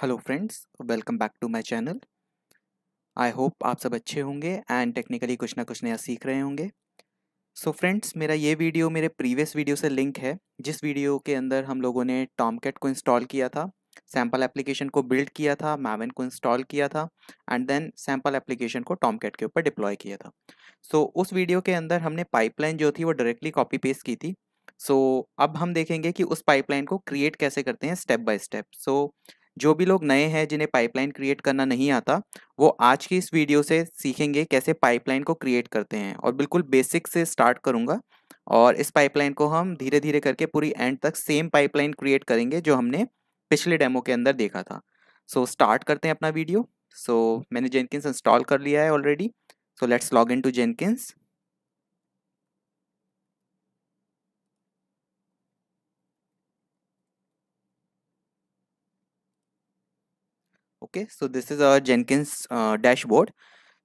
Hello friends welcome back to my channel I hope आप सब अच्छे होंगे एंड टेक्निकली कुछ ना कुछ नया सीख रहे होंगे सो so फ्रेंड्स मेरा ये वीडियो मेरे प्रीवियस वीडियो से लिंक है जिस वीडियो के अंदर हम लोगों ने टॉमकेट को इंस्टॉल किया था सैम्पल एप्लीकेशन को बिल्ड किया था मैवन को इंस्टॉल किया था एंड देन सैम्पल एप्लीकेशन को टॉमकेट के ऊपर डिप्लॉय किया था सो so, उस वीडियो के अंदर हमने पाइपलाइन जो थी वो डायरेक्टली कॉपी पेस्ट की थी सो so, अब हम देखेंगे कि उस पाइपलाइन को क्रिएट कैसे करते हैं स्टेप बाय स्टेप सो जो भी लोग नए हैं जिन्हें पाइपलाइन क्रिएट करना नहीं आता वो आज की इस वीडियो से सीखेंगे कैसे पाइपलाइन को क्रिएट करते हैं और बिल्कुल बेसिक से स्टार्ट करूँगा और इस पाइपलाइन को हम धीरे धीरे करके पूरी एंड तक सेम पाइपलाइन क्रिएट करेंगे जो हमने पिछले डेमो के अंदर देखा था सो so, स्टार्ट करते हैं अपना वीडियो सो so, मैंने जेनकिंस इंस्टॉल कर लिया है already so let's log in to Jenkins okay so this is our Jenkins dashboard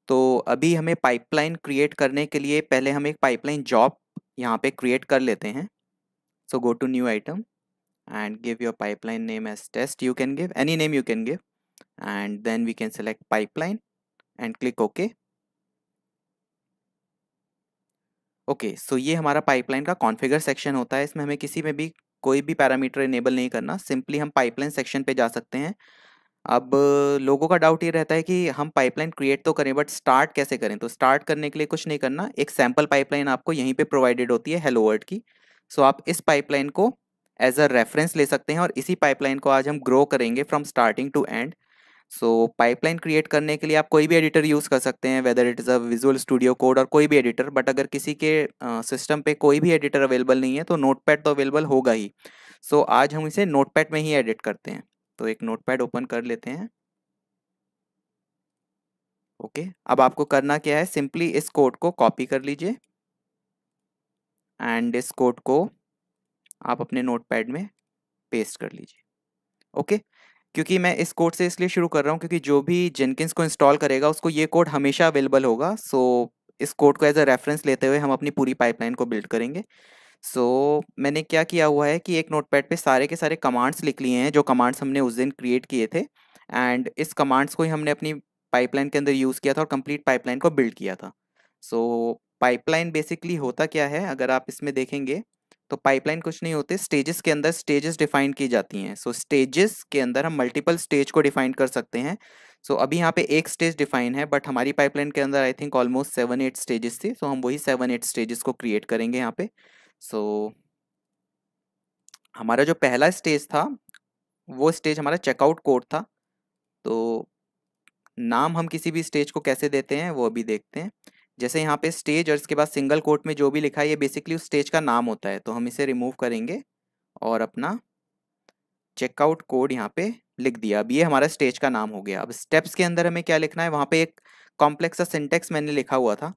तो अभी हमें पाइपलाइन क्रिएट करने के लिए पहले हम एक पाइपलाइन जॉब यहाँ पे क्रिएट कर लेते हैं so go to new item and give your pipeline name as test you can give any name you can give and then we can select pipeline and click okay okay so ये हमारा pipeline का configure section होता है इसमें हमें किसी में भी कोई भी पैरामीटर इनेबल नहीं करना सिंपली हम पाइपलाइन सेक्शन पे जा सकते हैं अब लोगों का डाउट ये रहता है कि हम पाइपलाइन क्रिएट तो करें बट स्टार्ट कैसे करें तो स्टार्ट करने के लिए कुछ नहीं करना एक सैम्पल पाइपलाइन आपको यहीं पे प्रोवाइडेड होती है हेलो वर्ड की सो आप इस पाइपलाइन को एज अ रेफरेंस ले सकते हैं और इसी पाइपलाइन को आज हम ग्रो करेंगे from starting to end so pipeline create करने के लिए आप कोई भी एडिटर यूज़ कर सकते हैं whether it is a visual studio code और कोई भी एडिटर बट अगर किसी के सिस्टम uh, पे कोई भी एडिटर अवेलेबल नहीं है तो नोटपैड तो अवेलेबल होगा ही सो so, आज हम इसे नोटपैड में ही एडिट करते हैं तो एक पैड ओपन कर लेते हैं ओके अब आपको करना क्या है सिंपली इस कोड को कॉपी कर लीजिए एंड इस कोड को आप अपने नोटपैड में पेस्ट कर लीजिए ओके क्योंकि मैं इस कोड से इसलिए शुरू कर रहा हूँ क्योंकि जो भी जेनकिंस को इंस्टॉल करेगा उसको ये कोड हमेशा अवेलेबल होगा सो इस कोड को एज अ रेफरेंस लेते हुए हम अपनी पूरी पाइपलाइन को बिल्ड करेंगे सो मैंने क्या किया हुआ है कि एक नोटपैड पे सारे के सारे कमांड्स लिख लिए हैं जो कमांड्स हमने उस दिन क्रिएट किए थे एंड इस कमांड्स को ही हमने अपनी पाइपलाइन के अंदर यूज़ किया था और कंप्लीट पाइपलाइन को बिल्ड किया था सो पाइपलाइन बेसिकली होता क्या है अगर आप इसमें देखेंगे तो पाइपलाइन कुछ नहीं होते स्टेजेस के अंदर स्टेजेस डिफाइन की जाती हैं सो so, स्टेजेस के अंदर हम मल्टीपल स्टेज को डिफाइन कर सकते हैं सो so, अभी यहाँ पे एक स्टेज डिफाइन है बट हमारी पाइपलाइन के अंदर I think almost seven eight stages थे सो so, हम वही सेवन एट स्टेजेस को क्रिएट करेंगे यहाँ पे सो so, हमारा जो पहला स्टेज था वो स्टेज हमारा चेकआउट कोड था तो नाम हम किसी भी स्टेज को कैसे देते हैं वो अभी देखते हैं जैसे यहाँ पे स्टेज और इसके बाद सिंगल कोट में जो भी लिखा है ये बेसिकली उस स्टेज का नाम होता है तो हम इसे रिमूव करेंगे और अपना चेकआउट कोड यहाँ पे लिख दिया अब ये हमारा स्टेज का नाम हो गया अब स्टेप्स के अंदर हमें क्या लिखना है वहाँ पे एक कॉम्प्लेक्स सा सिंटेक्स मैंने लिखा हुआ था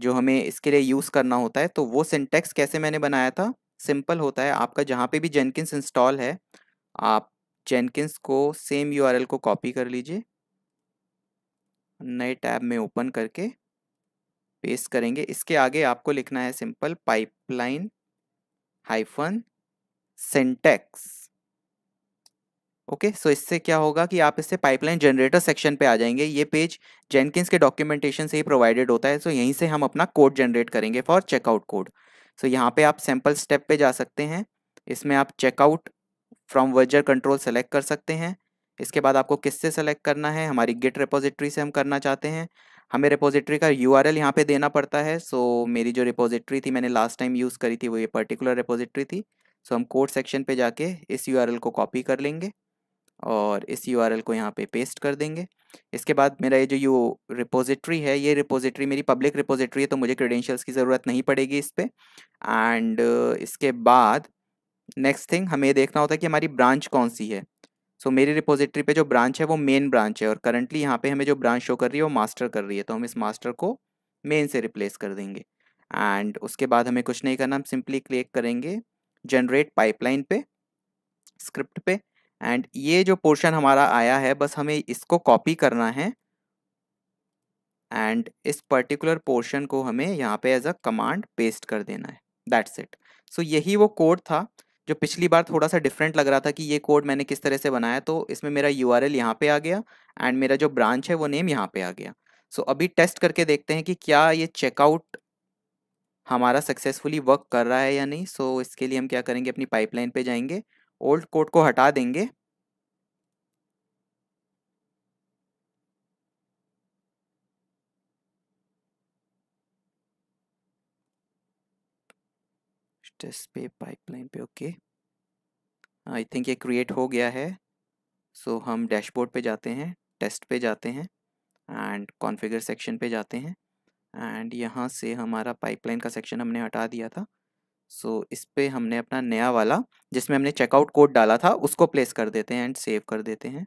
जो हमें इसके लिए यूज़ करना होता है तो वो सिंटेक्स कैसे मैंने बनाया था सिंपल होता है आपका जहाँ पे भी जेनकिंस इंस्टॉल है आप जेनकिंस को सेम यूआरएल को कॉपी कर लीजिए नए टैब में ओपन करके पेस्ट करेंगे इसके आगे आपको लिखना है simple pipeline hyphen syntax okay so इससे क्या होगा कि आप इससे पाइपलाइन जनरेटर सेक्शन पे आ जाएंगे ये पेज जेनकिंस के डॉक्यूमेंटेशन से ही प्रोवाइडेड होता है सो so यहीं से हम अपना कोड जनरेट करेंगे फॉर चेकआउट कोड सो यहाँ पे आप सैम्पल स्टेप पे जा सकते हैं इसमें आप checkout from version control select कर सकते हैं इसके बाद आपको किससे सेलेक्ट करना है हमारी गिट रिपोजिट्री से हम करना चाहते हैं हमें रिपोजिट्री का यू आर एल यहाँ पर देना पड़ता है सो so, मेरी जो रिपोजिट्री थी मैंने लास्ट टाइम यूज़ करी थी वो ये पर्टिकुलर रिपोजिट्री थी सो so, हम कोड सेक्शन पे जाके इस यू आर एल को कॉपी कर लेंगे और इस यू को यहाँ पे पेस्ट कर देंगे इसके बाद मेरा ये जो यू रिपोजिट्री है ये रिपोजिट्री मेरी पब्लिक रिपोजिट्री है तो मुझे क्रेडेंशियल्स की ज़रूरत नहीं पड़ेगी इस पर एंड इसके बाद नेक्स्ट थिंग हमें देखना होता है कि हमारी ब्रांच कौन सी है सो so, मेरी रिपोजिट्री पे जो ब्रांच है वो मेन ब्रांच है और करंटली यहाँ पे हमें जो ब्रांच शो कर रही है वो मास्टर कर रही है तो हम इस मास्टर को मेन से रिप्लेस कर देंगे एंड उसके बाद हमें कुछ नहीं करना हम सिंपली क्लिक करेंगे जनरेट पाइपलाइन पे स्क्रिप्ट पे एंड ये जो पोर्शन हमारा आया है बस हमें इसको कॉपी करना है एंड इस पर्टिकुलर पोर्शन को हमें यहाँ पे एज अ कमांड पेस्ट कर देना है दैट्स इट सो यही वो कोड था जो पिछली बार थोड़ा सा डिफरेंट लग रहा था कि ये कोड मैंने किस तरह से बनाया तो इसमें मेरा यू आर एल यहाँ पे आ गया एंड मेरा जो ब्रांच है वो नेम यहाँ पे आ गया सो so, अभी टेस्ट करके देखते हैं कि क्या ये चेकआउट हमारा सक्सेसफुली वर्क कर रहा है या नहीं सो so, इसके लिए हम क्या करेंगे अपनी पाइपलाइन पे जाएंगे ओल्ड कोड को हटा देंगे टेस्ट पे पाइपलाइन पे ओके आई थिंक ये क्रिएट हो गया है सो so, हम डैशबोर्ड पे जाते हैं टेस्ट पे जाते हैं एंड कॉन्फ़िगर सेक्शन पे जाते हैं एंड यहाँ से हमारा पाइपलाइन का सेक्शन हमने हटा दिया था सो so, इस पर हमने अपना नया वाला जिसमें हमने चेकआउट कोड डाला था उसको प्लेस कर देते हैं एंड सेव कर देते हैं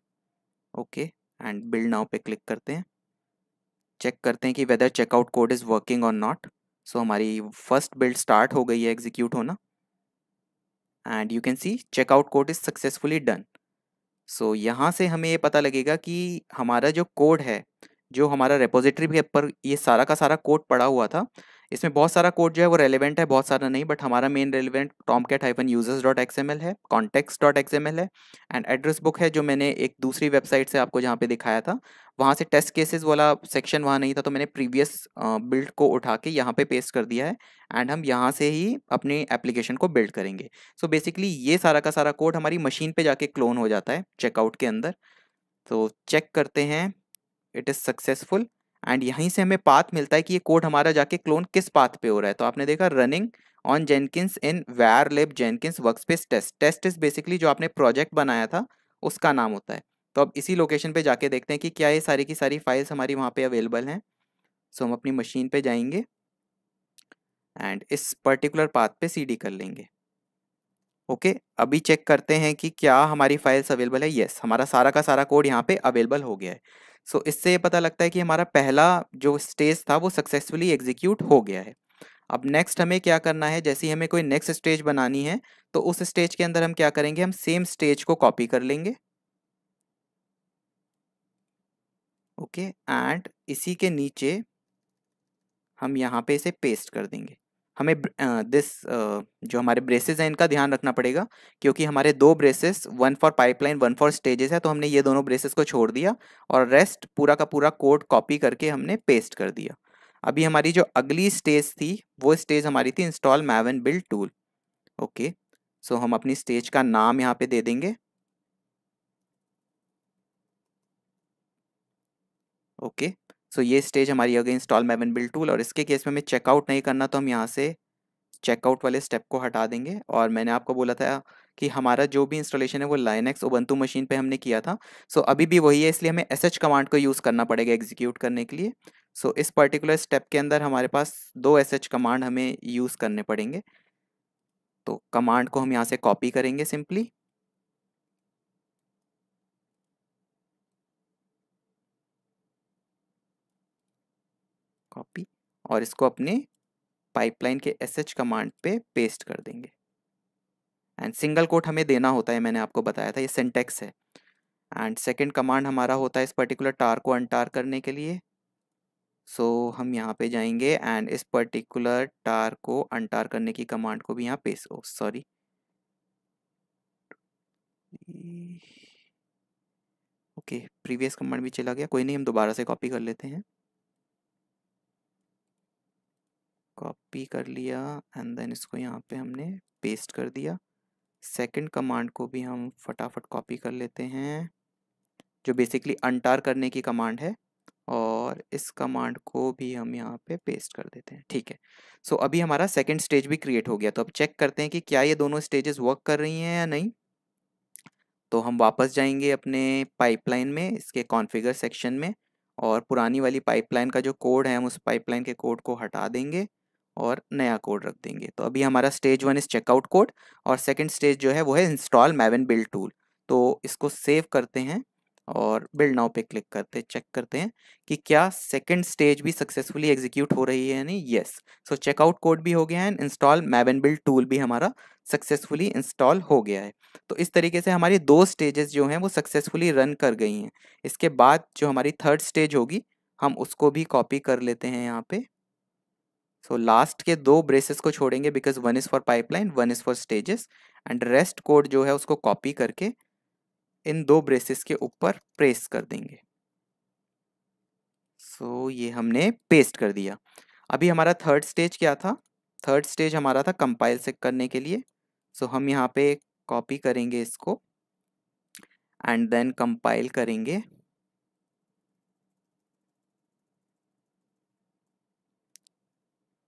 ओके एंड बिल्ड नाउ पे क्लिक करते हैं चेक करते हैं कि whether checkout code is working और नॉट सो हमारी फर्स्ट बिल्ड स्टार्ट हो गई है एग्जीक्यूट होना and you can see checkout code is successfully done so यहाँ से हमें ये पता लगेगा कि हमारा जो कोड है जो हमारा रेपोजिटरी पर ये सारा का सारा कोड पड़ा हुआ था इसमें बहुत सारा कोड जो है वो रेलिवेंट है बहुत सारा नहीं बट हमारा main relevant Tomcat hyphen users dot XML है कॉन्टेक्स डॉट एल है एंड एड्रेस बुक है जो मैंने एक दूसरी वेबसाइट से आपको जहाँ पे दिखाया था वहाँ से टेस्ट केसेस वाला सेक्शन वहाँ नहीं था तो मैंने प्रीवियस बिल्ड को उठा के यहाँ पे पेस्ट कर दिया है एंड हम यहाँ से ही अपने एप्लीकेशन को बिल्ड करेंगे सो so बेसिकली ये सारा का सारा कोड हमारी मशीन पे जाके क्लोन हो जाता है चेकआउट के अंदर तो चेक करते हैं इट इज़ सक्सेसफुल एंड यहीं से हमें पाथ मिलता है कि ये कोड हमारा जाके क्लोन किस पाथ पे हो रहा है तो आपने देखा running on Jenkins in var lib Jenkins workspace test test is basically जो आपने प्रोजेक्ट बनाया था उसका नाम होता है तो अब इसी लोकेशन पे जाके देखते हैं कि क्या ये सारी की सारी फाइल्स हमारी वहाँ पे अवेलेबल हैं सो so, हम अपनी मशीन पे जाएंगे एंड इस पर्टिकुलर पाथ पे सीडी कर लेंगे ओके okay, अभी चेक करते हैं कि क्या हमारी फाइल्स अवेलेबल है येस yes, हमारा सारा का सारा कोड यहाँ पे अवेलेबल हो गया है सो इससे ये पता लगता है कि हमारा पहला जो स्टेज था वो सक्सेसफुली एग्जीक्यूट हो गया है अब नेक्स्ट हमें क्या करना है जैसे ही हमें कोई नेक्स्ट स्टेज बनानी है तो उस स्टेज के अंदर हम क्या करेंगे हम सेम स्टेज को कॉपी कर लेंगे ओके okay, एंड इसी के नीचे हम यहाँ पे इसे पेस्ट कर देंगे हमें दिस जो हमारे ब्रेसेस हैं इनका ध्यान रखना पड़ेगा क्योंकि हमारे दो braces one for pipeline one for stages है तो हमने ये दोनों ब्रेसेस को छोड़ दिया और रेस्ट पूरा का पूरा कोड कॉपी करके हमने पेस्ट कर दिया अभी हमारी जो अगली स्टेज थी वो स्टेज हमारी थी install Maven build tool okay so हम अपनी स्टेज का नाम यहाँ पे दे देंगे ओके okay, सो so, ये स्टेज हमारी गई इंस्टॉल मैप एंड टूल और इसके केस में हमें चेकआउट नहीं करना तो हम यहाँ से चेकआउट वाले स्टेप को हटा देंगे और मैंने आपको बोला था कि हमारा जो भी इंस्टॉलेशन है वो लाइनक्स ओबंतु मशीन पे हमने किया था सो so, अभी भी वही है इसलिए हमें एस कमांड को यूज़ करना पड़ेगा एग्जीक्यूट करने के लिए सो so, इस पर्टिकुलर स्टेप के अंदर हमारे पास दो एस कमांड हमें यूज़ करने पड़ेंगे तो कमांड को हम यहाँ से कॉपी करेंगे सिंपली कॉपी और इसको अपने पाइपलाइन के एस एच कमांड पे पेस्ट कर देंगे एंड सिंगल कोट हमें देना होता है मैंने आपको बताया था ये सेंटेक्स है एंड सेकेंड कमांड हमारा होता है इस पर्टिकुलर टार को अनटार करने के लिए सो so, हम यहाँ पे जाएंगे एंड इस पर्टिकुलर टार को अनटार करने की कमांड को भी यहाँ पेस्ट हो सॉरी ओके प्रीवियस कमांड भी चला गया कोई नहीं हम दोबारा से कॉपी कर लेते हैं कॉपी कर लिया एंड देन इसको यहाँ पे हमने पेस्ट कर दिया सेकंड कमांड को भी हम फटाफट कॉपी कर लेते हैं जो बेसिकली अनटार करने की कमांड है और इस कमांड को भी हम यहाँ पे पेस्ट कर देते हैं ठीक है सो so, अभी हमारा सेकंड स्टेज भी क्रिएट हो गया तो अब चेक करते हैं कि क्या ये दोनों स्टेजेस वर्क कर रही हैं या नहीं तो हम वापस जाएंगे अपने पाइपलाइन में इसके कॉन्फ़िगर सेक्शन में और पुरानी वाली पाइपलाइन का जो कोड है हम उस पाइपलाइन के कोड को हटा देंगे और नया कोड रख देंगे तो अभी हमारा स्टेज वन इस चेकआउट कोड और सेकेंड स्टेज जो है वो है इंस्टॉल मैवन बिल्ड टूल तो इसको सेव करते हैं और बिल्ड नाउ पे क्लिक करते हैं चेक करते हैं कि क्या सेकंड स्टेज भी सक्सेसफुली एग्जीक्यूट हो रही है यानी यस सो चेकआउट कोड भी हो गया है and install Maven build tool भी हमारा सक्सेसफुली इंस्टॉल हो गया है तो इस तरीके से हमारी दो स्टेजेस जो हैं वो सक्सेसफुली रन कर गई हैं इसके बाद जो हमारी थर्ड स्टेज होगी हम उसको भी कॉपी कर लेते हैं यहाँ पे सो लास्ट के दो ब्रेसेस को छोड़ेंगे because one is for pipeline one is for stages and rest code जो है उसको कॉपी करके इन दो ब्रेसेस के ऊपर प्रेस कर देंगे सो so, ये हमने पेस्ट कर दिया अभी हमारा थर्ड स्टेज क्या था थर्ड स्टेज हमारा था कंपाइल से करने के लिए सो so, हम यहाँ पे कॉपी करेंगे इसको एंड देन कंपाइल करेंगे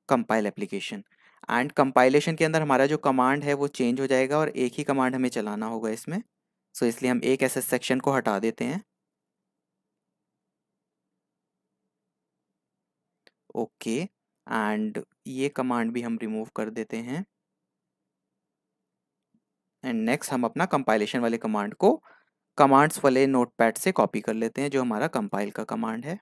कंपाइल एप्लीकेशन एंड कंपाइलेशन के अंदर हमारा जो कमांड है वो चेंज हो जाएगा और एक ही कमांड हमें चलाना होगा इसमें सो so, इसलिए हम एक एस सेक्शन को हटा देते हैं ओके okay, एंड ये कमांड भी हम रिमूव कर देते हैं एंड नेक्स्ट हम अपना कंपाइलेशन वाले कमांड को कमांड्स वाले नोटपैड से कॉपी कर लेते हैं जो हमारा कंपाइल का कमांड है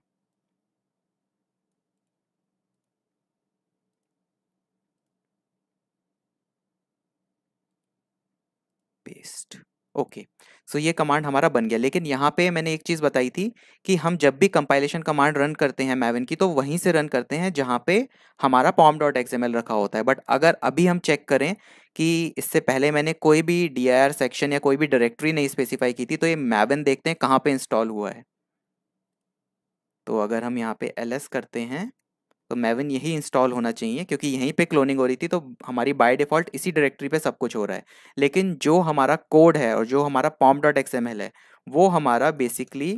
पेस्ट ओके सो ये कमांड हमारा बन गया लेकिन यहाँ पे मैंने एक चीज़ बताई थी कि हम जब भी कंपाइलेशन कमांड रन करते हैं मैवन की तो वहीं से रन करते हैं जहाँ पे हमारा पॉम डॉट एक्सएमएल रखा होता है बट अगर अभी हम चेक करें कि इससे पहले मैंने कोई भी डी सेक्शन या कोई भी डायरेक्टरी नहीं स्पेसिफाई की थी तो ये मैवन देखते हैं कहाँ पर इंस्टॉल हुआ है तो अगर हम यहाँ पे एल करते हैं तो मेवन यही इंस्टॉल होना चाहिए क्योंकि यहीं पे क्लोनिंग हो रही थी तो हमारी बाय डिफ़ॉल्ट इसी डायरेक्टरी पे सब कुछ हो रहा है लेकिन जो हमारा कोड है और जो हमारा pom dot X M L है वो हमारा basically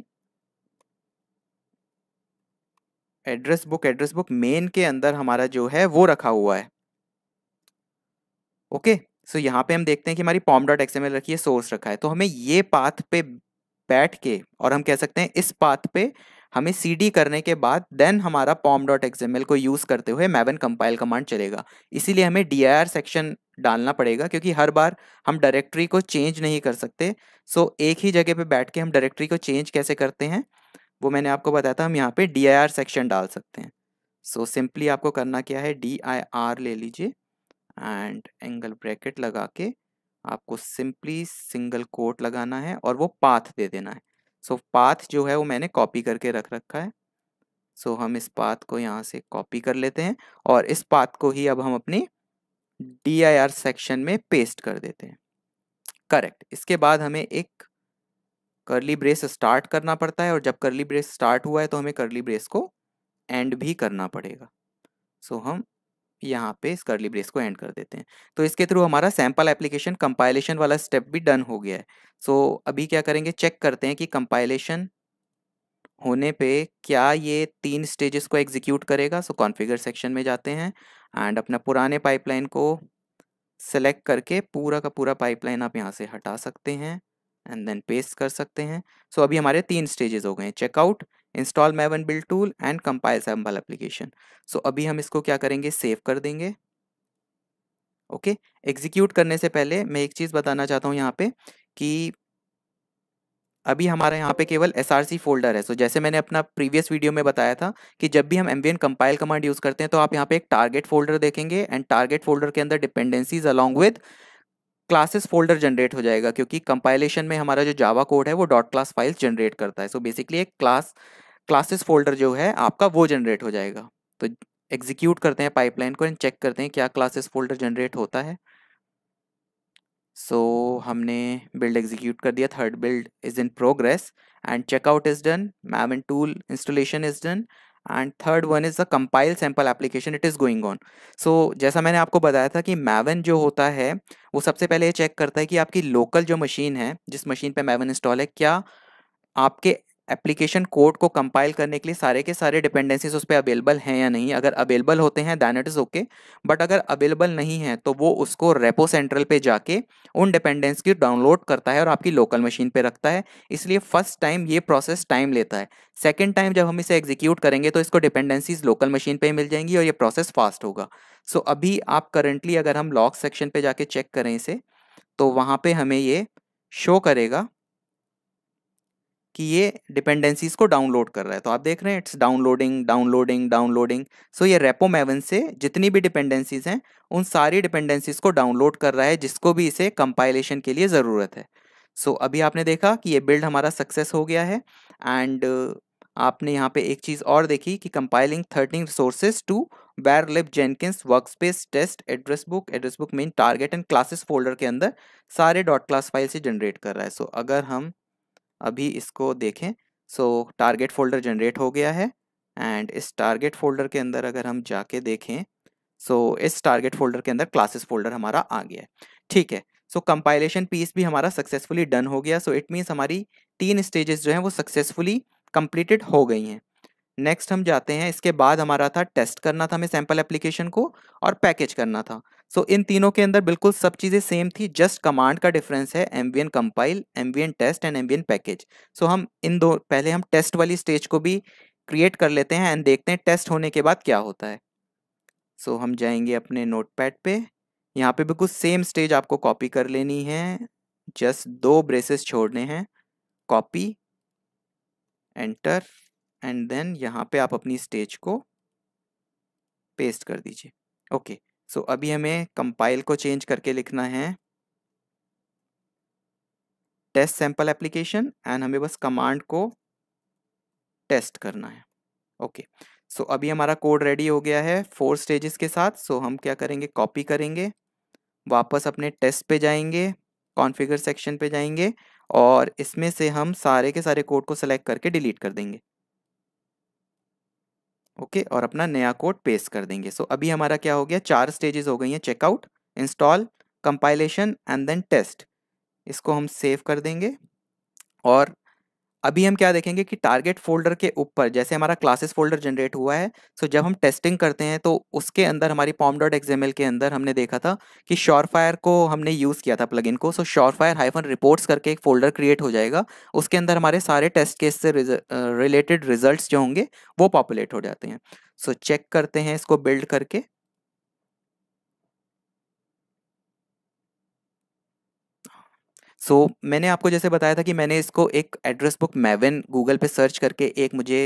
address book address book main के अंदर हमारा जो है वो रखा हुआ है ओके सो यहाँ पे हम देखते हैं कि हमारी pom dot X M L रखी है सोर्स रखा है तो हमें ये पाथ पे बैठ के और हम कह सकते हैं इस पाथ पे हमें सी डी करने के बाद देन हमारा पॉम डॉट एक्सएमएल को यूज़ करते हुए मैवन कंपाइल कमांड चलेगा इसीलिए हमें डी आई आर सेक्शन डालना पड़ेगा क्योंकि हर बार हम डायरेक्टरी को चेंज नहीं कर सकते सो एक ही जगह पे बैठ के हम डायरेक्टरी को चेंज कैसे करते हैं वो मैंने आपको बताया था हम यहाँ पे डी आई आर सेक्शन डाल सकते हैं सो so, सिंपली आपको करना क्या है डी आई आर ले लीजिए एंड एंगल ब्रैकेट लगा के आपको सिंपली सिंगल कोट लगाना है और वो पाथ दे देना है सो पाथ जो है वो मैंने कॉपी करके रख रखा है सो so, हम इस पाथ को यहाँ से कॉपी कर लेते हैं और इस पाथ को ही अब हम अपनी डी आई आर सेक्शन में पेस्ट कर देते हैं करेक्ट इसके बाद हमें एक करली ब्रेस स्टार्ट करना पड़ता है और जब करली ब्रेस स्टार्ट हुआ है तो हमें करली ब्रेस को एंड भी करना पड़ेगा सो so, हम यहाँ पे इस करली ब्रेस को एंड कर देते हैं तो इसके थ्रू हमारा सैम्पल एप्लीकेशन कंपाइलेशन वाला स्टेप भी डन हो गया है सो so, अभी क्या करेंगे चेक करते हैं कि कंपाइलेशन होने पे क्या ये तीन स्टेजेस को एग्जीक्यूट करेगा सो कॉन्फ़िगर सेक्शन में जाते हैं एंड अपना पुराने पाइपलाइन को सेलेक्ट करके पूरा का पूरा पाइपलाइन आप यहाँ से हटा सकते हैं एंड देन पेस्ट कर सकते हैं सो so, अभी हमारे तीन स्टेजेस हो गए हैं checkout install Maven and build tool and compile sample application so अभी हम इसको क्या करेंगे सेव कर देंगे ओके okay? एग्जीक्यूट करने से पहले मैं एक चीज़ बताना चाहता हूँ यहाँ पे कि अभी हमारे यहाँ पे केवल एस फोल्डर है सो so, जैसे मैंने अपना प्रीवियस वीडियो में बताया था कि जब भी हम एम कंपाइल कमांड यूज़ करते हैं तो आप यहाँ पे एक टारगेट फोल्डर देखेंगे एंड टारगेट फोल्डर के अंदर dependencies along with classes folder generate हो जाएगा क्योंकि कंपाइलेशन में हमारा जो जावा कोड है वो डॉट क्लास फाइल्स जनरेट करता है सो so बेसिकली एक क्लास क्लासेस फोल्डर जो है आपका वो जनरेट हो जाएगा तो एग्जीक्यूट करते हैं पाइपलाइन को एंड चेक करते हैं क्या क्लासेस फोल्डर जनरेट होता है सो so, हमने बिल्ड एग्जीक्यूट कर दिया third build is in progress and checkout is done Maven and tool installation is done and third one is the compile sample application it is going on so जैसा मैंने आपको बताया था कि मैवन जो होता है वो सबसे पहले ये चेक करता है कि आपकी लोकल जो मशीन है जिस मशीन पे मैवन इंस्टॉल है क्या आपके एप्लीकेशन कोड को कंपाइल करने के लिए सारे के सारे डिपेंडेंसीज उस पर अवेलेबल हैं या नहीं अगर अवेलेबल होते हैं then it is okay but अगर अवेलेबल नहीं है तो वो उसको रेपो सेंट्रल पे जाके उन डिपेंडेंस की डाउनलोड करता है और आपकी लोकल मशीन पे रखता है इसलिए फर्स्ट टाइम ये प्रोसेस टाइम लेता है सेकेंड टाइम जब हम इसे एग्जीक्यूट करेंगे तो इसको डिपेंडेंसीज लोकल मशीन पर मिल जाएंगी और ये प्रोसेस फास्ट होगा सो so, अभी आप करंटली अगर हम लॉक सेक्शन पर जाके चेक करें इसे तो वहाँ पर हमें ये शो करेगा कि ये डिपेंडेंसीज को डाउनलोड कर रहा है तो आप देख रहे हैं it's downloading downloading downloading so ये रेपो मेवन से जितनी भी डिपेंडेंसीज हैं उन सारी डिपेंडेंसीज को डाउनलोड कर रहा है जिसको भी इसे कंपाइलेशन के लिए ज़रूरत है सो so, अभी आपने देखा कि ये बिल्ड हमारा सक्सेस हो गया है एंड आपने यहाँ पे एक चीज़ और देखी कि compiling thirteen resources to var lib Jenkins workspace test address book address book main target and classes folder के अंदर सारे डॉट क्लास फाइल से जनरेट कर रहा है सो so, अगर हम अभी इसको देखें सो टारगेट फोल्डर जनरेट हो गया है एंड इस टारगेट फोल्डर के अंदर अगर हम जाके देखें सो so, इस टारगेट फोल्डर के अंदर क्लासेस फोल्डर हमारा आ गया है ठीक है सो कंपाइलेशन पीस भी हमारा सक्सेसफुली डन हो गया सो इट मीन्स हमारी तीन स्टेजेस जो हैं वो सक्सेसफुली कंप्लीटेड हो गई हैं नेक्स्ट हम जाते हैं इसके बाद हमारा था टेस्ट करना था हमें सैम्पल एप्लीकेशन को और पैकेज करना था सो so, इन तीनों के अंदर बिल्कुल सब चीज़ें सेम थी जस्ट कमांड का डिफरेंस है एम्बियन compile N test and N package so हम इन दो पहले हम टेस्ट वाली स्टेज को भी क्रिएट कर लेते हैं एंड देखते हैं टेस्ट होने के बाद क्या होता है सो so, हम जाएंगे अपने नोट पैड पर यहाँ पे बिल्कुल सेम स्टेज आपको कॉपी कर लेनी है जस्ट दो ब्रेसेस छोड़ने हैं कॉपी एंटर एंड देन यहाँ पर आप अपनी स्टेज को पेस्ट कर दीजिए ओके okay. सो so, अभी हमें कंपाइल को चेंज करके लिखना है टेस्ट सैंपल एप्लीकेशन एंड हमें बस कमांड को टेस्ट करना है ओके okay. सो so, अभी हमारा कोड रेडी हो गया है फोर स्टेजेस के साथ सो so, हम क्या करेंगे कॉपी करेंगे वापस अपने टेस्ट पे जाएंगे कॉन्फ़िगर सेक्शन पे जाएंगे और इसमें से हम सारे के सारे कोड को सेलेक्ट करके डिलीट कर देंगे ओके okay, और अपना नया कोड पेस्ट कर देंगे सो so, अभी हमारा क्या हो गया चार स्टेजेस हो गई हैं checkout install compilation and then test इसको हम सेव कर देंगे और अभी हम क्या देखेंगे कि टारगेट फोल्डर के ऊपर जैसे हमारा क्लासेस फोल्डर जनरेट हुआ है सो जब हम टेस्टिंग करते हैं तो उसके अंदर हमारी पॉम डॉट के अंदर हमने देखा था कि शॉर्ट फायर को हमने यूज़ किया था प्लगइन को so surefire hyphen reports करके एक फोल्डर क्रिएट हो जाएगा उसके अंदर हमारे सारे टेस्ट केस से रिलेटेड रिजल्ट जो होंगे वो पॉपुलेट हो जाते हैं सो so, चेक करते हैं इसको बिल्ड करके सो so, मैंने आपको जैसे बताया था कि मैंने इसको एक एड्रेस बुक मेवन गूगल पे सर्च करके एक मुझे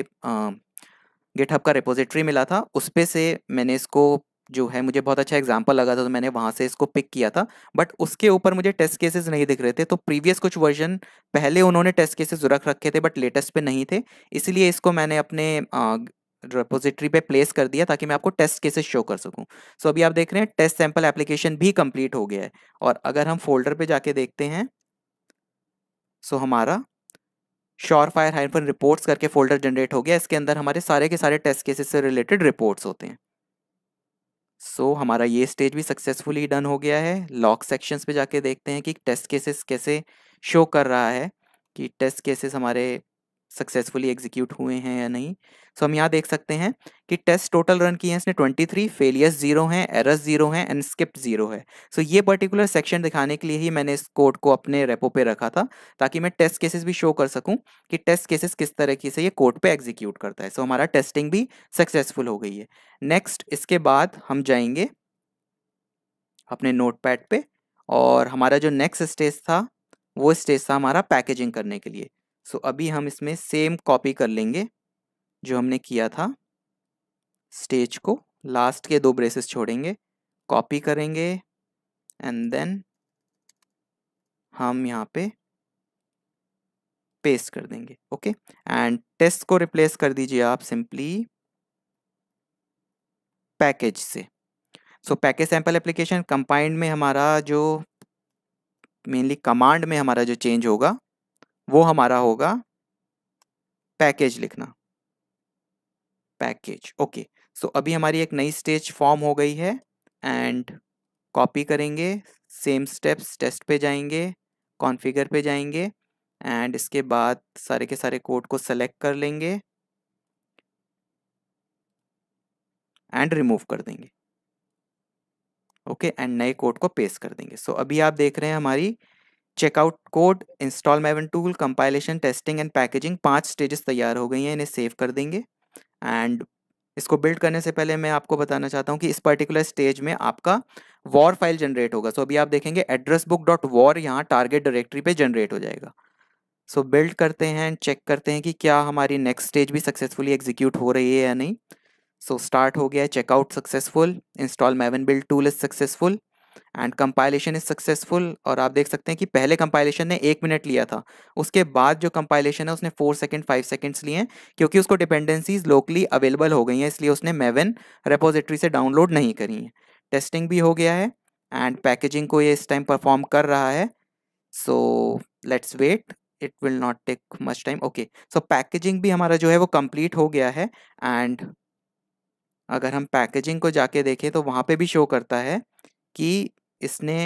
गिटहब का रिपोजिटरी मिला था उस पर से मैंने इसको जो है मुझे बहुत अच्छा एग्जाम्पल लगा था तो मैंने वहाँ से इसको पिक किया था बट उसके ऊपर मुझे टेस्ट केसेस नहीं दिख रहे थे तो प्रीवियस कुछ वर्जन पहले उन्होंने टेस्ट केसेस रख रखे थे बट लेटेस्ट पे नहीं थे इसलिए इसको मैंने अपने रिपोजिटरी पे प्लेस कर दिया ताकि मैं आपको टेस्ट केसेस शो कर सकूँ सो so, अभी आप देख रहे हैं टेस्ट सैम्पल एप्लीकेशन भी कम्प्लीट हो गया है और अगर हम फोल्डर पर जाके देखते हैं सो हमारा श्योर फायर हाइफन रिपोर्ट्स करके फोल्डर जनरेट हो गया इसके अंदर हमारे सारे के सारे टेस्ट केसेस से रिलेटेड रिपोर्ट्स होते हैं सो so, हमारा ये स्टेज भी सक्सेसफुली डन हो गया है लॉक सेक्शंस पे जाके देखते हैं कि टेस्ट केसेस कैसे शो कर रहा है कि टेस्ट केसेस हमारे सक्सेसफुली एग्जीक्यूट हुए हैं या नहीं सो हम यहाँ देख सकते हैं कि टेस्ट टोटल रन किए हैं इसने 23 फेलियर्स जीरो हैं एरर्स जीरो हैं एंड स्किप जीरो है सो so, ये पर्टिकुलर सेक्शन दिखाने के लिए ही मैंने इस कोड को अपने रेपो पे रखा था ताकि मैं टेस्ट केसेस भी शो कर सकूं कि टेस्ट केसेस किस तरीके से ये कोड पे एग्जीक्यूट करता है सो so, हमारा टेस्टिंग भी सक्सेसफुल हो गई है नेक्स्ट इसके बाद हम जाएंगे अपने नोट पे और हमारा जो नेक्स्ट स्टेज था वो स्टेज था हमारा पैकेजिंग करने के लिए सो so, अभी हम इसमें सेम कॉपी कर लेंगे जो हमने किया था स्टेज को लास्ट के दो ब्रेसेस छोड़ेंगे कॉपी करेंगे एंड देन हम यहाँ पे पेस्ट कर देंगे ओके एंड टेस्ट को रिप्लेस कर दीजिए आप सिंपली पैकेज से so package sample application compiled में हमारा जो मेनली कमांड में हमारा जो चेंज होगा वो हमारा होगा पैकेज लिखना पैकेज ओके सो अभी हमारी एक नई स्टेज फॉर्म हो गई है एंड कॉपी करेंगे सेम स्टेप्स टेस्ट पे जाएंगे कॉन्फ़िगर पे जाएंगे एंड इसके बाद सारे के सारे कोड को सेलेक्ट कर लेंगे एंड रिमूव कर देंगे ओके एंड नए कोड को पेस्ट कर देंगे सो so, अभी आप देख रहे हैं हमारी checkout code install Maven tool compilation testing and packaging पांच स्टेजेस तैयार हो गई हैं इन्हें सेव कर देंगे एंड इसको बिल्ड करने से पहले मैं आपको बताना चाहता हूँ कि इस पर्टिकुलर स्टेज में आपका वॉर फाइल जनरेट होगा सो so, अभी आप देखेंगे एड्रेस बुक डॉट वॉर यहाँ टारगेट डायरेक्टरी पे जनरेट हो जाएगा सो so, बिल्ड करते हैं एंड चेक करते हैं कि क्या हमारी नेक्स्ट स्टेज भी सक्सेसफुली एग्जीक्यूट हो रही है या नहीं सो so, स्टार्ट हो गया checkout successful install Maven build tool is successful and compilation is successful और आप देख सकते हैं कि पहले कंपाइलेशन ने एक मिनट लिया था उसके बाद जो कंपाइलेशन है उसने फोर सेकेंड फाइव सेकेंड्स लिए हैं क्योंकि उसको डिपेंडेंसीज लोकली अवेलेबल हो गई हैं इसलिए उसने मेवन रेपोजिटरी से डाउनलोड नहीं करी है टेस्टिंग भी हो गया है एंड पैकेजिंग को ये इस टाइम परफॉर्म कर रहा है so let's wait it will not take much time okay so packaging भी हमारा जो है वो कंप्लीट हो गया है एंड अगर हम पैकेजिंग को जाके देखें तो वहाँ पे भी शो करता है कि इसने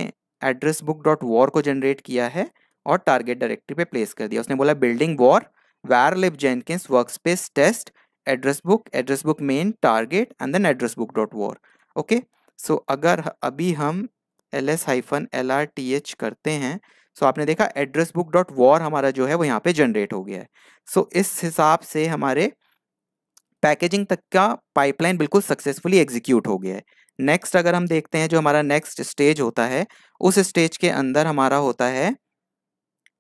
एड्रेस बुक डॉट वॉर को जनरेट किया है और टारगेट डायरेक्टरी पे प्लेस कर दिया उसने बोला building war var Jenkins workspace test address book address book main target and then address book dot war okay so अगर अभी हम L S hyphen L R T H करते हैं सो so आपने देखा एड्रेस बुक डॉट वॉर हमारा जो है वो यहाँ पे जनरेट हो गया है सो so इस हिसाब से हमारे पैकेजिंग तक का पाइपलाइन बिल्कुल सक्सेसफुली एग्जीक्यूट हो गया है नेक्स्ट अगर हम देखते हैं जो हमारा नेक्स्ट स्टेज होता है उस स्टेज के अंदर हमारा होता है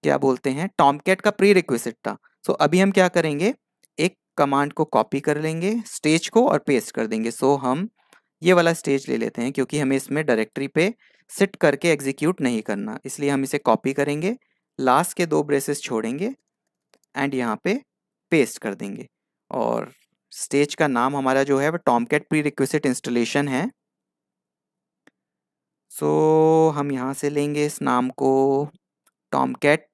क्या बोलते हैं टॉमकेट का प्री रिक्वेस्ट था सो so, अभी हम क्या करेंगे एक कमांड को कॉपी कर लेंगे स्टेज को और पेस्ट कर देंगे सो so, हम ये वाला स्टेज ले लेते हैं क्योंकि हमें इसमें डायरेक्टरी पे सिट करके एग्जीक्यूट नहीं करना इसलिए हम इसे कॉपी करेंगे लास्ट के दो ब्रेसेस छोड़ेंगे एंड यहाँ पे पेस्ट कर देंगे और स्टेज का नाम हमारा जो है वो टॉमकेट प्री रिक्वेस्ट इंस्टॉलेशन है सो so, हम यहाँ से लेंगे इस नाम को Tomcat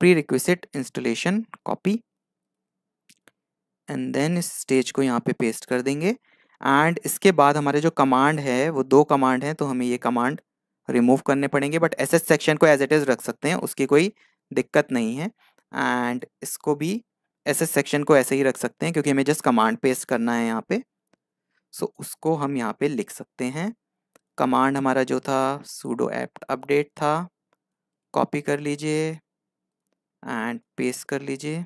prerequisite installation copy and then इस स्टेज को यहाँ पे पेस्ट कर देंगे एंड इसके बाद हमारे जो कमांड है वो दो कमांड हैं तो हमें ये कमांड रिमूव करने पड़ेंगे बट एस एस सेक्शन को एज इट इज़ रख सकते हैं उसकी कोई दिक्कत नहीं है एंड इसको भी एस एस सेक्शन को ऐसे ही रख सकते हैं क्योंकि हमें जस्ट कमांड पेस्ट करना है यहाँ पे सो so, उसको हम यहाँ पे लिख सकते हैं कमांड हमारा जो था सूडो एप्ट अपडेट था कॉपी कर लीजिए एंड पेस्ट कर लीजिए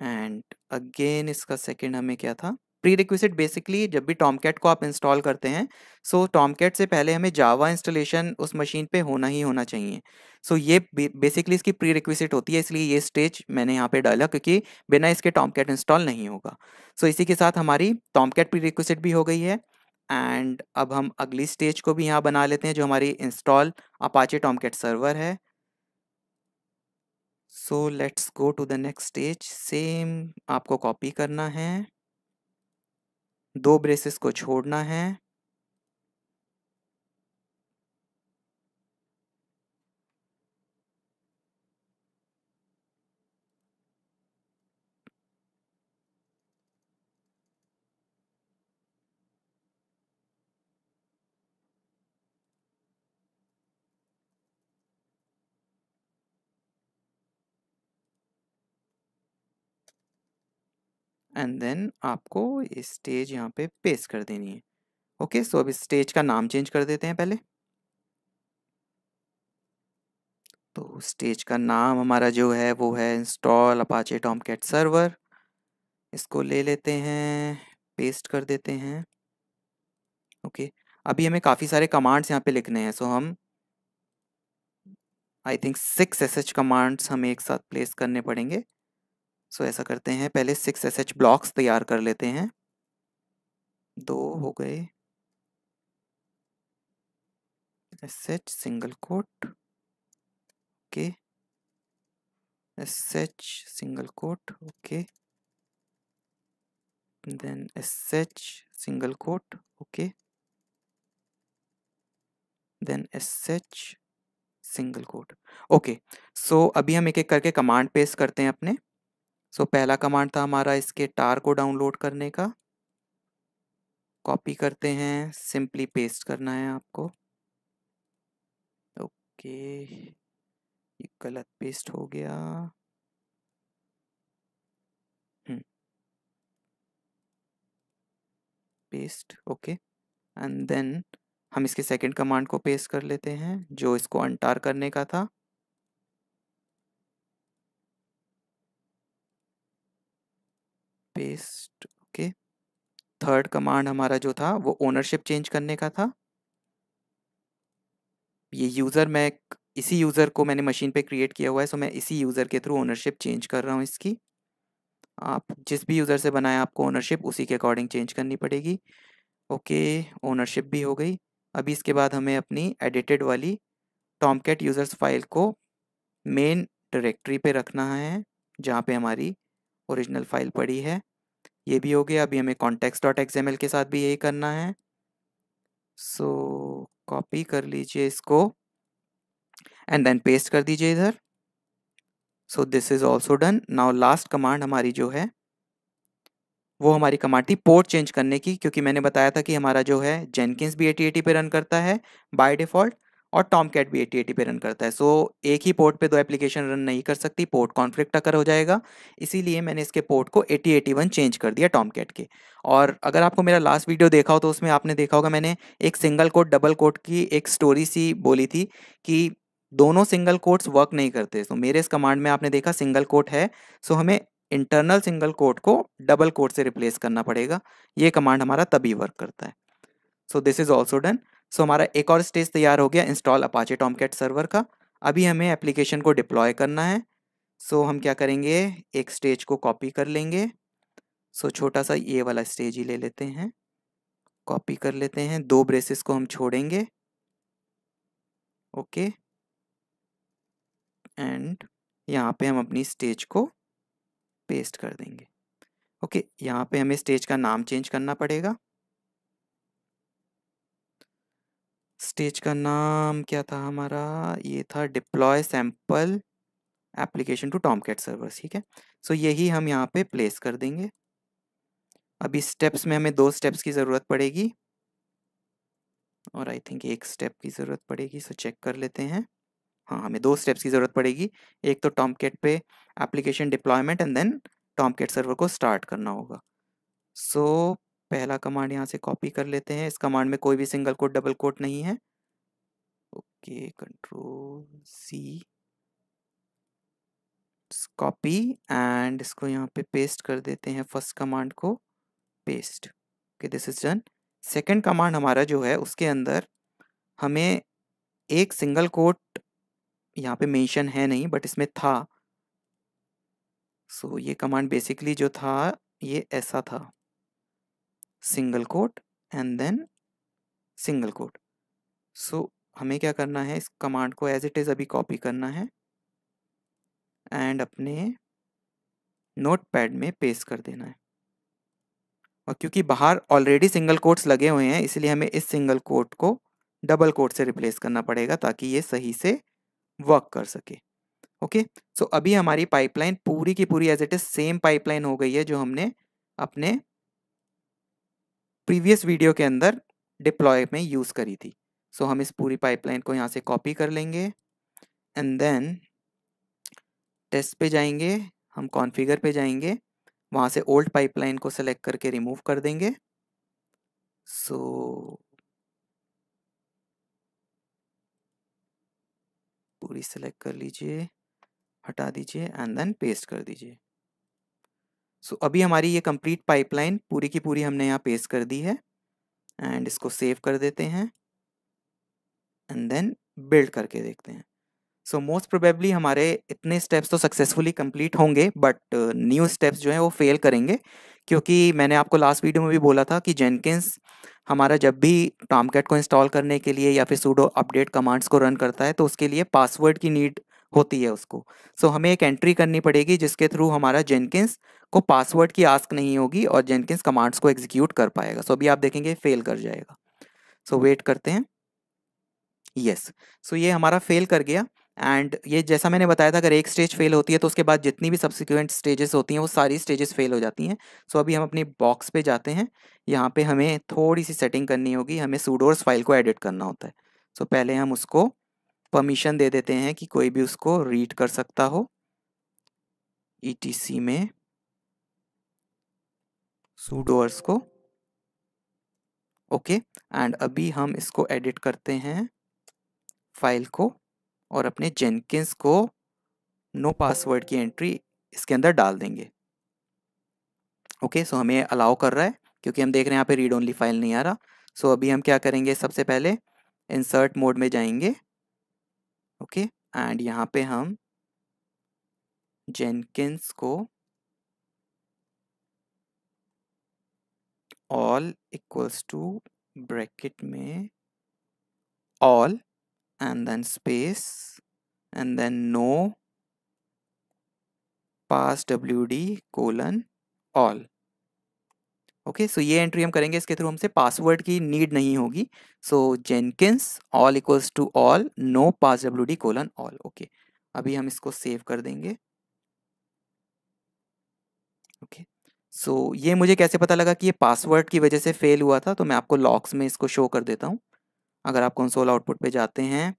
एंड अगेन इसका सेकंड हमें क्या था प्री रिक्विजिट बेसिकली जब भी टॉम कैट को आप इंस्टॉल करते हैं सो टॉम कैट से पहले हमें जावा इंस्टॉलेशन उस मशीन पे होना ही होना चाहिए सो so, ये बेसिकली इसकी प्री रिक्विजिट होती है इसलिए ये स्टेज मैंने यहाँ पे डाला क्योंकि बिना इसके टॉम कैट इंस्टॉल नहीं होगा सो so, इसी के साथ हमारी टॉम कैट प्री रिक्विजिट भी हो गई है एंड अब हम अगली स्टेज को भी यहाँ बना लेते हैं जो हमारी install Apache Tomcat server है so let's go to the next stage same आपको कॉपी करना है दो ब्रेसेस को छोड़ना है एंड देन आपको स्टेज यहाँ पे पेस्ट कर देनी है ओके सो अब स्टेज का नाम चेंज कर देते हैं पहले तो स्टेज का नाम हमारा जो है वो है install Apache Tomcat server इसको ले लेते हैं पेस्ट कर देते हैं ओके अभी हमें काफ़ी सारे कमांड्स यहाँ पे लिखने हैं सो हम I think six S H commands हमें एक साथ प्लेस करने पड़ेंगे सो ऐसा करते हैं पहले सिक्स एस एच ब्लॉक्स तैयार कर लेते हैं दो हम्म। हो गए S H single quote okay S H single quote okay then S H single quote okay then S H single quote okay so अभी हम एक एक करके कमांड पेस्ट करते हैं अपने सो पहला कमांड था हमारा इसके टार को डाउनलोड करने का कॉपी करते हैं सिंपली पेस्ट करना है आपको ओके ये गलत पेस्ट हो गया पेस्ट ओके एंड देन हम इसके सेकंड कमांड को पेस्ट कर लेते हैं जो इसको अनटार करने का था पेस्ट ओके थर्ड कमांड हमारा जो था वो ओनरशिप चेंज करने का था ये यूज़र मैं इसी यूज़र को मैंने मशीन पे क्रिएट किया हुआ है सो मैं इसी यूज़र के थ्रू ओनरशिप चेंज कर रहा हूँ इसकी आप जिस भी यूज़र से बनाए आपको ओनरशिप उसी के अकॉर्डिंग चेंज करनी पड़ेगी ओके ओनरशिप भी हो गई अभी इसके बाद हमें अपनी एडिटेड वाली टॉमकेट यूज़र्स फाइल को मेन डायरेक्टरी पे रखना है जहाँ पे हमारी ओरिजिनल फाइल पड़ी है ये भी हो गया अभी हमें कॉन्टेक्स डॉट एक्सएमएल के साथ भी यही करना है सो so, कॉपी कर लीजिए इसको एंड देन पेस्ट कर दीजिए इधर so this is also done now last command हमारी जो है वो हमारी कमांड थी पोर्ट चेंज करने की क्योंकि मैंने बताया था कि हमारा जो है जेनकिंस भी एटी एटी पे रन करता है बाय डिफॉल्ट और टॉम कैट भी एटी एटी पे रन करता है सो so, एक ही पोर्ट पे दो एप्लीकेशन रन नहीं कर सकती पोर्ट कॉन्फ्लिक्ट अकर हो जाएगा इसीलिए मैंने इसके पोर्ट को एटी एटी वन चेंज कर दिया टॉम कैट के और अगर आपको मेरा लास्ट वीडियो देखा हो तो उसमें आपने देखा होगा मैंने एक सिंगल कोट डबल कोट की एक स्टोरी सी बोली थी कि दोनों सिंगल कोट्स वर्क नहीं करते सो so, मेरे इस कमांड में आपने देखा सिंगल कोट है सो so हमें इंटरनल सिंगल कोट को डबल कोट से रिप्लेस करना पड़ेगा ये कमांड हमारा तभी वर्क करता है so this is also done so हमारा एक और स्टेज तैयार हो गया इंस्टॉल अपाचे टॉमकेट सर्वर का अभी हमें एप्लीकेशन को डिप्लॉय करना है सो so, हम क्या करेंगे एक स्टेज को कॉपी कर लेंगे सो so, छोटा सा ये वाला स्टेज ही ले लेते हैं कॉपी कर लेते हैं दो ब्रेसेस को हम छोड़ेंगे ओके एंड यहाँ पे हम अपनी स्टेज को पेस्ट कर देंगे ओके okay, यहाँ पे हमें स्टेज का नाम चेंज करना पड़ेगा स्टेज का नाम क्या था हमारा ये था deploy sample application to Tomcat server ठीक है सो so, यही हम यहाँ पे प्लेस कर देंगे अभी स्टेप्स में हमें दो स्टेप्स की ज़रूरत पड़ेगी और आई थिंक एक स्टेप की ज़रूरत पड़ेगी सो so चेक कर लेते हैं हाँ हमें दो स्टेप्स की ज़रूरत पड़ेगी एक तो टॉम कैट पे application deployment and then Tomcat server को स्टार्ट करना होगा सो so, पहला कमांड यहाँ से कॉपी कर लेते हैं इस कमांड में कोई भी सिंगल कोट डबल कोट नहीं है okay control C copy and इसको यहाँ पे पेस्ट कर देते हैं फर्स्ट कमांड को paste okay this is done second command हमारा जो है उसके अंदर हमें एक सिंगल कोट यहाँ पे मेंशन है नहीं बट इसमें था सो so, ये कमांड बेसिकली जो था ये ऐसा था single quote and then single quote so हमें क्या करना है इस कमांड को एज इट इज़ अभी कॉपी करना है एंड अपने नोट पैड में पेस्ट कर देना है और क्योंकि बाहर ऑलरेडी सिंगल कोट्स लगे हुए हैं इसलिए हमें इस सिंगल कोट को डबल कोट से रिप्लेस करना पड़ेगा ताकि ये सही से वर्क कर सके ओके okay? सो so, अभी हमारी पाइपलाइन पूरी की पूरी as it is same pipeline हो गई है जो हमने अपने प्रीवियस वीडियो के अंदर डिप्लॉय में यूज़ करी थी सो so, हम इस पूरी पाइपलाइन को यहाँ से कॉपी कर लेंगे एंड देन टेस्ट पे जाएंगे हम कॉन्फ़िगर पे जाएंगे वहाँ से ओल्ड पाइपलाइन को सेलेक्ट करके रिमूव कर देंगे सो so, पूरी सेलेक्ट कर लीजिए हटा दीजिए एंड देन पेस्ट कर दीजिए सो so, अभी हमारी ये कंप्लीट पाइपलाइन पूरी की पूरी हमने यहाँ पेस्ट कर दी है एंड इसको सेव कर देते हैं एंड देन बिल्ड करके देखते हैं सो मोस्ट प्रोबेबली हमारे इतने स्टेप्स तो सक्सेसफुली कंप्लीट होंगे बट न्यू स्टेप्स जो हैं वो फेल करेंगे क्योंकि मैंने आपको लास्ट वीडियो में भी बोला था कि जेनकिंस हमारा जब भी टॉमकेट को इंस्टॉल करने के लिए या फिर सूडो अपडेट कमांड्स को रन करता है तो उसके लिए पासवर्ड की नीड होती है उसको सो so, हमें एक एंट्री करनी पड़ेगी जिसके थ्रू हमारा जेनकिंस को पासवर्ड की आस्क नहीं होगी और जेनकिंस कमांड्स को एग्जीक्यूट कर पाएगा सो so, अभी आप देखेंगे फेल कर जाएगा सो so, वेट करते हैं यस yes. सो so, ये हमारा फेल कर गया एंड ये जैसा मैंने बताया था अगर एक स्टेज फेल होती है तो उसके बाद जितनी भी सब्सिक्वेंट स्टेजेस होती हैं वो सारी स्टेजेस फेल हो जाती हैं सो so, अभी हम अपनी बॉक्स पे जाते हैं यहाँ पे हमें थोड़ी सी सेटिंग करनी होगी हमें सूडोर्स फाइल को एडिट करना होता है सो so, पहले हम उसको परमिशन दे देते हैं कि कोई भी उसको रीड कर सकता हो ईटीसी e में सूडोअर्स को ओके okay, एंड अभी हम इसको एडिट करते हैं फाइल को और अपने जेनकिंस को नो पासवर्ड की एंट्री इसके अंदर डाल देंगे ओके okay, सो so हमें अलाउ कर रहा है क्योंकि हम देख रहे हैं यहाँ पे रीड ओनली फाइल नहीं आ रहा सो so अभी हम क्या करेंगे सबसे पहले इंसर्ट मोड में जाएंगे ओके एंड यहाँ पे हम जेनकिंस को ऑल इक्वल्स टू ब्रैकेट में all and then space and then no pass W D colon all okay so ये एंट्री हम करेंगे इसके थ्रू हमसे पासवर्ड की नीड नहीं होगी so Jenkins all equals to all no pass W D colon all okay अभी हम इसको सेव कर देंगे ओके सो so, ये मुझे कैसे पता लगा कि ये पासवर्ड की वजह से फेल हुआ था तो मैं आपको लॉक्स में इसको शो कर देता हूँ अगर आप कंसोल आउटपुट पे जाते हैं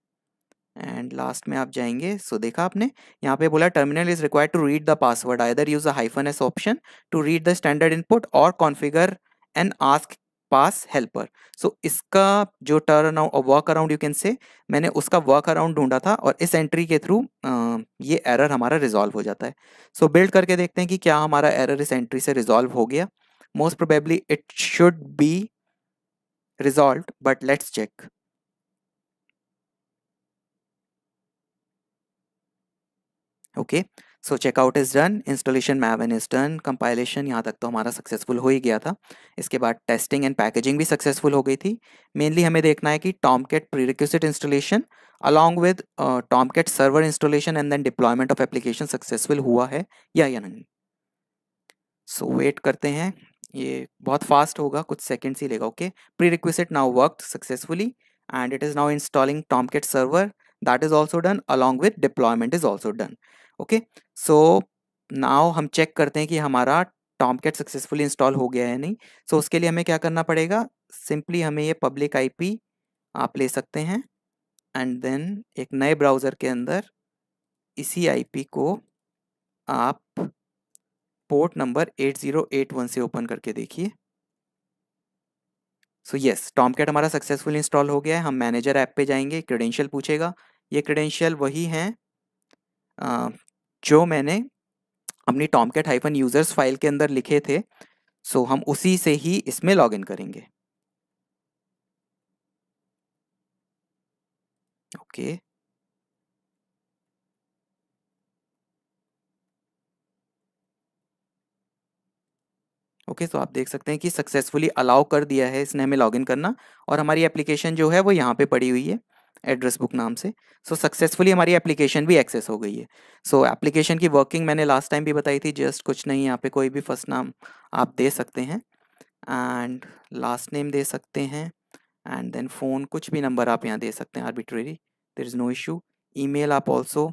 एंड लास्ट में आप जाएंगे सो so, देखा आपने यहाँ पे बोला terminal is required to read the password either use hyphen S option to read the standard input और configure and ask pass helper so इसका जो turn work around you can say मैंने उसका वर्क अराउंड ढूंढा था और इस entry के थ्रू ये एरर हमारा रिजॉल्व हो जाता है सो so, बिल्ड करके देखते हैं कि क्या हमारा एरर इस एंट्री से रिजॉल्व हो गया most probably it should be resolve but let's check okay so checkout is done installation Maven is done compilation यहाँ तक तो हमारा सक्सेसफुल हो ही गया था इसके बाद टेस्टिंग एंड पैकेजिंग भी सक्सेसफुल हो गई थी मेनली हमें देखना है कि Tomcat prerequisite installation along with Tomcat server installation and then deployment of application successful हुआ है या या नहीं सो so, वेट करते हैं ये बहुत फास्ट होगा कुछ सेकेंड्स ही लेगा okay prerequisite now work successfully and it is now installing Tomcat server that is also done along with deployment is also done okay so now हम चेक करते हैं कि हमारा टॉम कैट सक्सेसफुली इंस्टॉल हो गया है नहीं सो so, उसके लिए हमें क्या करना पड़ेगा सिंपली हमें ये पब्लिक आईपी आप ले सकते हैं एंड देन एक नए ब्राउज़र के अंदर इसी आईपी को आप पोर्ट नंबर 8081 से ओपन करके देखिए सो यस टॉमकेट हमारा सक्सेसफुल इंस्टॉल हो गया है हम मैनेजर ऐप पे जाएंगे क्रेडेंशियल पूछेगा ये क्रेडेंशियल वही हैं जो मैंने अपनी टॉम के टाइपन यूजर्स फाइल के अंदर लिखे थे सो हम उसी से ही इसमें लॉग इन करेंगे ओके okay. ओके okay, तो आप देख सकते हैं कि सक्सेसफुली अलाउ कर दिया है इसने हमें लॉगिन करना और हमारी एप्लीकेशन जो है वो यहाँ पे पड़ी हुई है एड्रेस बुक नाम से सो so, सक्सेसफुली हमारी एप्लीकेशन भी एक्सेस हो गई है सो so, एप्लीकेशन की वर्किंग मैंने लास्ट टाइम भी बताई थी जस्ट कुछ नहीं यहाँ पे कोई भी फर्स्ट नाम आप दे सकते हैं एंड लास्ट नेम दे सकते हैं एंड देन फ़ोन कुछ भी नंबर आप यहाँ दे सकते हैं arbitrary there is no issue ई आप ऑल्सो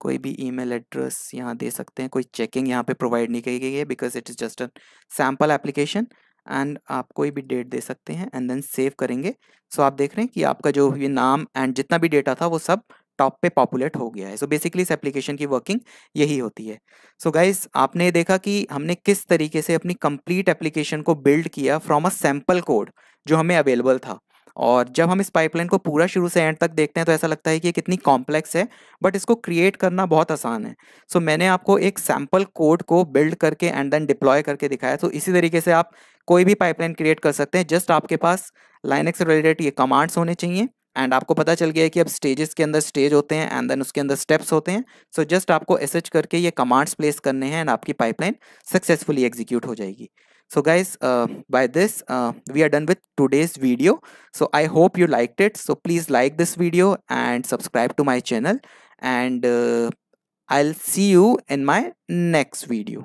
कोई भी ई एड्रेस यहाँ दे सकते हैं कोई चेकिंग यहाँ पे प्रोवाइड नहीं की गई है because it is just a sample application and आप कोई भी डेट दे सकते हैं एंड देन सेव करेंगे सो so आप देख रहे हैं कि आपका जो ये नाम एंड जितना भी डेटा था वो सब टॉप पे पॉपुलेट हो गया है सो so बेसिकली इस एप्लीकेशन की वर्किंग यही होती है सो so गाइज आपने देखा कि हमने किस तरीके से अपनी कंप्लीट एप्लीकेशन को बिल्ड किया फ्रॉम अ सैम्पल कोड जो हमें अवेलेबल था और जब हम इस पाइपलाइन को पूरा शुरू से एंड तक देखते हैं तो ऐसा लगता है कि ये कितनी कॉम्प्लेक्स है बट इसको क्रिएट करना बहुत आसान है सो so, मैंने आपको एक सैम्पल कोड को बिल्ड करके एंड देन डिप्लॉय करके दिखाया तो so, इसी तरीके से आप कोई भी पाइपलाइन क्रिएट कर सकते हैं जस्ट आपके पास लाइनेक्स रिलेटेड ये कमांड्स होने चाहिए एंड आपको पता चल गया है कि अब स्टेजेस के अंदर स्टेज होते हैं एंड देन उसके अंदर स्टेप्स होते हैं सो so जस्ट आपको एस करके ये कमांड्स प्लेस करने हैं एंड आपकी पाइपलाइन सक्सेसफुली एग्जीक्यूट हो जाएगी so guys uh, by this uh, we are done with today's video so i hope you liked it so please like this video and subscribe to my channel and uh, i'll see you in my next video